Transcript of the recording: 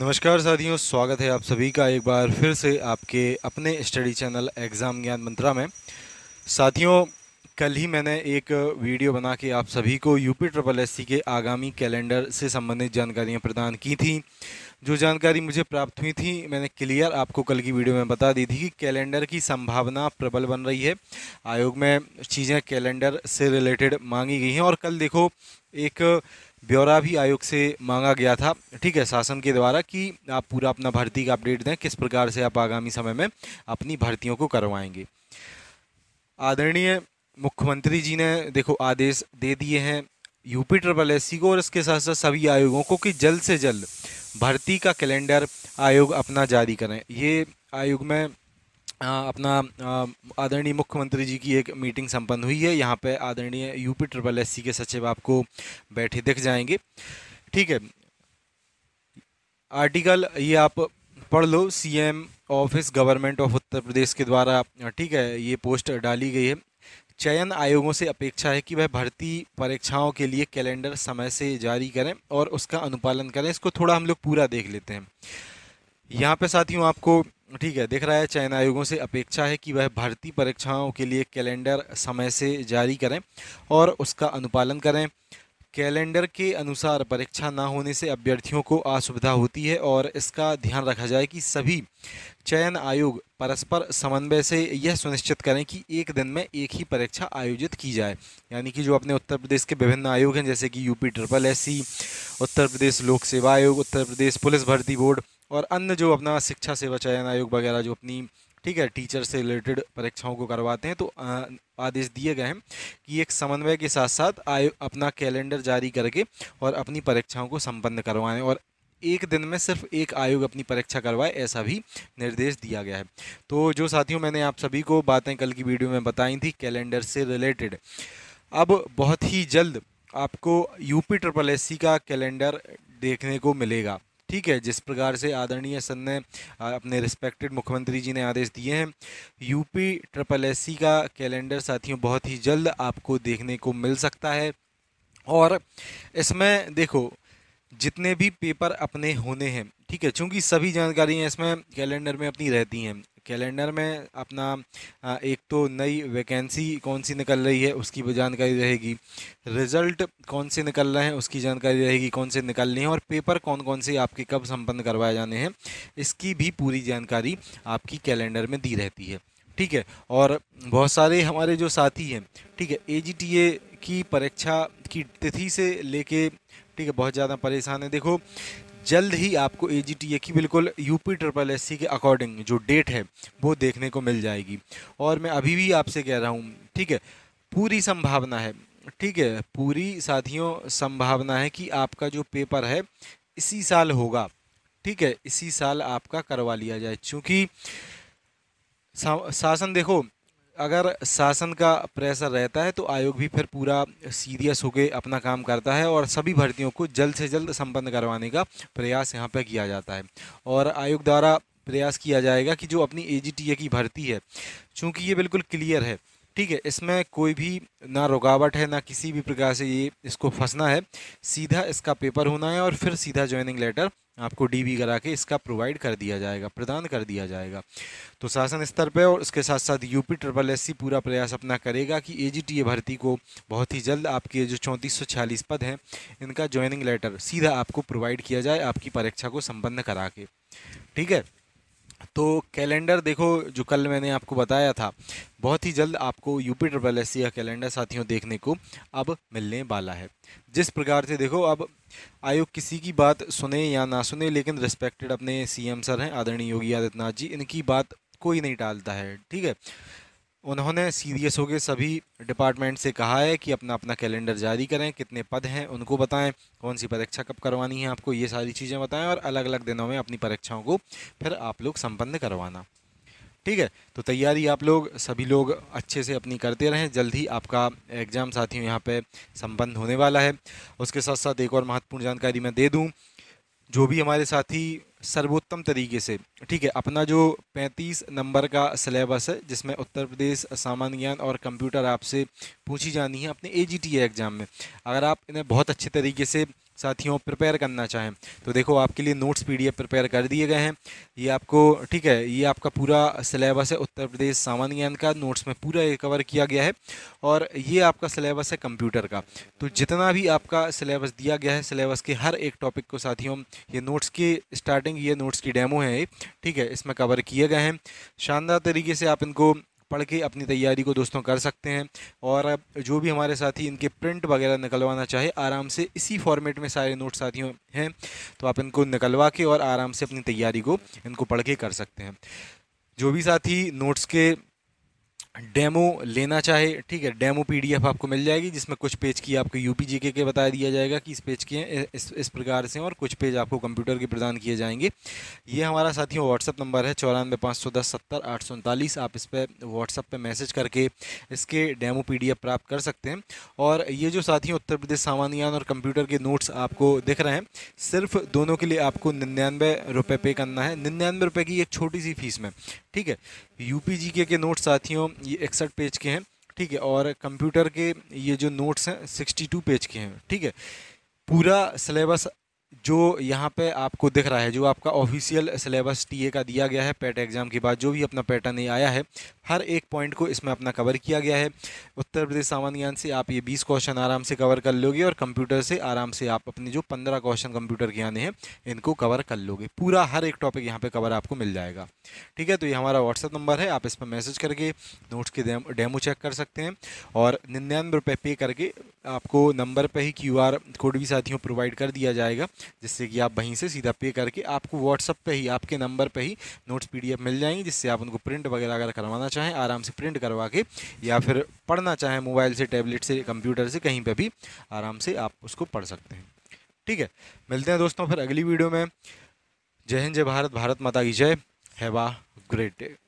नमस्कार साथियों स्वागत है आप सभी का एक बार फिर से आपके अपने स्टडी चैनल एग्ज़ाम ज्ञान मंत्रा में साथियों कल ही मैंने एक वीडियो बना के आप सभी को यूपी ट्रिपल एस के आगामी कैलेंडर से संबंधित जानकारियां प्रदान की थी जो जानकारी मुझे प्राप्त हुई थी मैंने क्लियर आपको कल की वीडियो में बता दी थी कि कैलेंडर की संभावना प्रबल बन रही है आयोग में चीज़ें कैलेंडर से रिलेटेड मांगी गई हैं और कल देखो एक ब्यौरा भी आयोग से मांगा गया था ठीक है शासन के द्वारा कि आप पूरा अपना भर्ती का अपडेट दें किस प्रकार से आप आगामी समय में अपनी भर्तियों को करवाएंगे आदरणीय मुख्यमंत्री जी ने देखो आदेश दे दिए हैं यूपी ट्रिपल एस को और इसके साथ साथ सभी आयोगों को कि जल्द से जल्द भर्ती का कैलेंडर आयोग अपना जारी करें ये आयोग में आ, अपना आदरणीय मुख्यमंत्री जी की एक मीटिंग संपन्न हुई है यहाँ पे आदरणीय यूपी ट्रिपल एस के सचिव आपको बैठे दिख जाएंगे ठीक है आर्टिकल ये आप पढ़ लो CM office government of Uttar Pradesh के द्वारा ठीक है ये पोस्ट डाली गई है चयन आयोगों से अपेक्षा है कि वह भर्ती परीक्षाओं के लिए कैलेंडर समय से जारी करें और उसका अनुपालन करें इसको थोड़ा हम लोग पूरा देख लेते हैं यहाँ पे साथियों आपको ठीक है देख रहा है चयन आयोगों से अपेक्षा है कि वह भर्ती परीक्षाओं के लिए कैलेंडर समय से जारी करें और उसका अनुपालन करें कैलेंडर के अनुसार परीक्षा ना होने से अभ्यर्थियों को असुविधा होती है और इसका ध्यान रखा जाए कि सभी चयन आयोग परस्पर समन्वय से यह सुनिश्चित करें कि एक दिन में एक ही परीक्षा आयोजित की जाए यानी कि जो अपने उत्तर प्रदेश के विभिन्न आयोग हैं जैसे कि UP triple S Uttar Pradesh लोक सेवा आयोग उत्तर प्रदेश पुलिस भर्ती बोर्ड और अन्य जो अपना शिक्षा सेवा चयन आयोग वगैरह जो अपनी ठीक है टीचर से रिलेटेड परीक्षाओं को करवाते हैं तो आदेश दिए गए हैं कि एक समन्वय के साथ साथ आयो अपना कैलेंडर जारी करके और अपनी परीक्षाओं को संपन्न करवाएं और एक दिन में सिर्फ एक आयोग अपनी परीक्षा करवाए ऐसा भी निर्देश दिया गया है तो जो साथियों मैंने आप सभी को बातें कल की वीडियो में बताई थी कैलेंडर से रिलेटेड अब बहुत ही जल्द आपको यूपी ट्रिपल एस का कैलेंडर देखने को मिलेगा ठीक है जिस प्रकार से आदरणीय सन ने अपने रिस्पेक्टेड मुख्यमंत्री जी ने आदेश दिए हैं यूपी ट्रिपल एस का कैलेंडर साथियों बहुत ही जल्द आपको देखने को मिल सकता है और इसमें देखो जितने भी पेपर अपने होने हैं ठीक है चूंकि सभी जानकारियाँ इसमें कैलेंडर में अपनी रहती हैं कैलेंडर में अपना एक तो नई वैकेंसी कौन सी निकल रही है उसकी जानकारी रहेगी रिज़ल्ट कौन से निकल रहे हैं उसकी जानकारी रहेगी कौन से निकलने हैं और पेपर कौन कौन से आपके कब संपन्न करवाए जाने हैं इसकी भी पूरी जानकारी आपकी कैलेंडर में दी रहती है ठीक है और बहुत सारे हमारे जो साथी हैं ठीक है ए की परीक्षा की तिथि से लेके ठीक है बहुत ज़्यादा परेशान है देखो जल्द ही आपको ए जी की बिल्कुल यूपी ट्रिपल एस के अकॉर्डिंग जो डेट है वो देखने को मिल जाएगी और मैं अभी भी आपसे कह रहा हूँ ठीक है पूरी संभावना है ठीक है पूरी साथियों संभावना है कि आपका जो पेपर है इसी साल होगा ठीक है इसी साल आपका करवा लिया जाए क्योंकि शासन देखो अगर शासन का प्रेशर रहता है तो आयोग भी फिर पूरा सीरियस होकर अपना काम करता है और सभी भर्तियों को जल्द से जल्द संपन्न करवाने का प्रयास यहाँ पर किया जाता है और आयोग द्वारा प्रयास किया जाएगा कि जो अपनी ए की भर्ती है चूँकि ये बिल्कुल क्लियर है ठीक है इसमें कोई भी ना रुकावट है ना किसी भी प्रकार से ये इसको फंसना है सीधा इसका पेपर होना है और फिर सीधा ज्वाइनिंग लेटर आपको डीबी करा के इसका प्रोवाइड कर दिया जाएगा प्रदान कर दिया जाएगा तो शासन स्तर पे और इसके साथ साथ यूपी ट्रिपल एस पूरा प्रयास अपना करेगा कि एजीटीए भर्ती को बहुत ही जल्द आपके जो चौंतीस पद हैं इनका ज्वाइनिंग लेटर सीधा आपको प्रोवाइड किया जाए आपकी परीक्षा को संपन्न करा के ठीक है तो कैलेंडर देखो जो कल मैंने आपको बताया था बहुत ही जल्द आपको यूपी ट्रिपल एस का कैलेंडर साथियों देखने को अब मिलने वाला है जिस प्रकार से देखो अब आयोग किसी की बात सुने या ना सुने लेकिन रिस्पेक्टेड अपने सीएम सर हैं आदरणीय योगी आदित्यनाथ जी इनकी बात कोई नहीं टालता है ठीक है उन्होंने सीरियस के सभी डिपार्टमेंट से कहा है कि अपना अपना कैलेंडर जारी करें कितने पद हैं उनको बताएं कौन सी परीक्षा कब करवानी है आपको ये सारी चीज़ें बताएं और अलग अलग दिनों में अपनी परीक्षाओं को फिर आप लोग संपन्न करवाना ठीक है तो तैयारी आप लोग सभी लोग अच्छे से अपनी करते रहें जल्द ही आपका एग्ज़ाम साथियों यहाँ पर संपन्न होने वाला है उसके साथ साथ एक और महत्वपूर्ण जानकारी मैं दे दूँ जो भी हमारे साथी सर्वोत्तम तरीके से ठीक है अपना जो 35 नंबर का सिलेबस है जिसमें उत्तर प्रदेश सामान्य ज्ञान और कंप्यूटर आपसे पूछी जानी है अपने ए एग्ज़ाम में अगर आप इन्हें बहुत अच्छे तरीके से साथियों प्रिपेयर करना चाहें तो देखो आपके लिए नोट्स पीडीएफ प्रिपेयर कर दिए गए हैं ये आपको ठीक है ये आपका पूरा सिलेबस है उत्तर प्रदेश सामान्य ज्ञान का नोट्स में पूरा ये कवर किया गया है और ये आपका सिलेबस है कंप्यूटर का तो जितना भी आपका सिलेबस दिया गया है सिलेबस के हर एक टॉपिक को साथियों ये नोट्स की स्टार्टिंग ये नोट्स की डेमो है ठीक है इसमें कवर किए गए हैं शानदार तरीके से आप इनको पढ़ के अपनी तैयारी को दोस्तों कर सकते हैं और जो भी हमारे साथी इनके प्रिंट वगैरह निकलवाना चाहे आराम से इसी फॉर्मेट में सारे नोट साथियों हैं तो आप इनको निकलवा के और आराम से अपनी तैयारी को इनको पढ़ के कर सकते हैं जो भी साथी नोट्स के डेमो लेना चाहे ठीक है डेमो पीडीएफ आपको मिल जाएगी जिसमें कुछ पेज की आपको यू पी के बता दिया जाएगा कि इस पेज के इस इस प्रकार से और कुछ पेज आपको कंप्यूटर के प्रदान किए जाएंगे ये हमारा साथियों व्हाट्सअप नंबर है चौरानवे पाँच सौ दस सत्तर आठ सौ उनतालीस आप इस पर व्हाट्सअप पर मैसेज करके इसके डेमो पी प्राप्त कर सकते हैं और ये जो साथियों उत्तर प्रदेश सामान्यान और कंप्यूटर के नोट्स आपको दिख रहे हैं सिर्फ दोनों के लिए आपको निन्यानवे रुपये पे करना है निन्यानवे रुपये की एक छोटी सी फीस में ठीक है यू के नोट्स साथियों ये इकसठ पेज के हैं ठीक है और कंप्यूटर के ये जो नोट्स हैं सिक्सटी टू पेज के हैं ठीक है पूरा सिलेबस जो यहाँ पे आपको दिख रहा है जो आपका ऑफिशियल सिलेबस टीए का दिया गया है पैट एग्ज़ाम e के बाद जो भी अपना पैटर्न ये आया है हर एक पॉइंट को इसमें अपना कवर किया गया है उत्तर प्रदेश सामान्य ज्ञान से आप ये बीस क्वेश्चन आराम से कवर कर लोगे और कंप्यूटर से आराम से आप अपने जो पंद्रह क्वेश्चन कंप्यूटर के आने हैं इनको कवर कर लोगे पूरा हर एक टॉपिक यहाँ पर कवर आपको मिल जाएगा ठीक है तो ये हमारा व्हाट्सअप नंबर है आप इस पर मैसेज करके नोट्स के डेमो चेक कर सकते हैं और निन्यानवे रुपये पे करके आपको नंबर पर ही क्यू आर कोड भी साथियों प्रोवाइड कर दिया जाएगा जिससे कि आप वहीं से सीधा पे करके आपको व्हाट्सअप पे ही आपके नंबर पे ही नोट्स पीडीएफ मिल जाएंगे जिससे आप उनको प्रिंट वगैरह अगर करवाना चाहें आराम से प्रिंट करवा के या फिर पढ़ना चाहें मोबाइल से टैबलेट से कंप्यूटर से कहीं पर भी आराम से आप उसको पढ़ सकते हैं ठीक है मिलते हैं दोस्तों फिर अगली वीडियो में जय हिंद जय भारत भारत माता की जय है वाह ग्रेट डे